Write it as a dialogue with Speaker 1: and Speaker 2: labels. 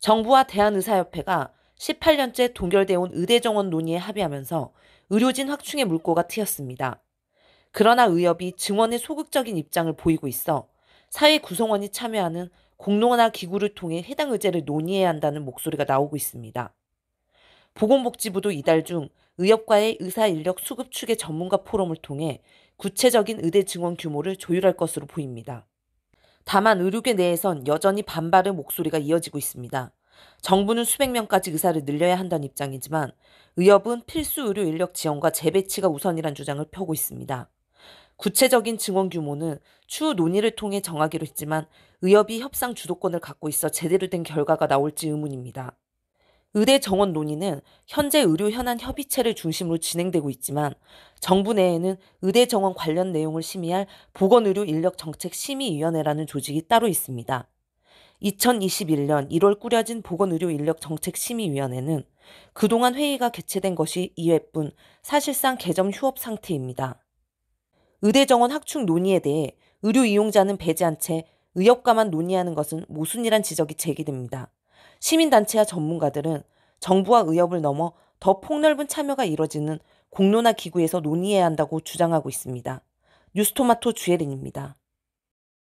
Speaker 1: 정부와 대한의사협회가 18년째 동결돼 온 의대정원 논의에 합의하면서 의료진 확충의 물꼬가 트였습니다. 그러나 의협이 증원의 소극적인 입장을 보이고 있어 사회 구성원이 참여하는 공론화 기구를 통해 해당 의제를 논의해야 한다는 목소리가 나오고 있습니다. 보건복지부도 이달 중 의협과의 의사 인력 수급 축의 전문가 포럼을 통해 구체적인 의대 증원 규모를 조율할 것으로 보입니다. 다만 의료계 내에선 여전히 반발의 목소리가 이어지고 있습니다. 정부는 수백 명까지 의사를 늘려야 한다는 입장이지만 의협은 필수 의료 인력 지원과 재배치가 우선이란 주장을 펴고 있습니다. 구체적인 증원 규모는 추후 논의를 통해 정하기로 했지만 의협이 협상 주도권을 갖고 있어 제대로 된 결과가 나올지 의문입니다. 의대 정원 논의는 현재 의료 현안 협의체를 중심으로 진행되고 있지만 정부 내에는 의대 정원 관련 내용을 심의할 보건의료 인력 정책 심의위원회라는 조직이 따로 있습니다. 2021년 1월 꾸려진 보건의료 인력 정책 심의위원회는 그동안 회의가 개최된 것이 2회뿐 사실상 개점 휴업 상태입니다. 의대 정원 확충 논의에 대해 의료 이용자는 배제한 채 의협과만 논의하는 것은 모순이란 지적이 제기됩니다. 시민단체와 전문가들은 정부와 의협을 넘어 더 폭넓은 참여가 이뤄지는 공론화 기구에서 논의해야 한다고 주장하고 있습니다. 뉴스토마토 주혜린입니다.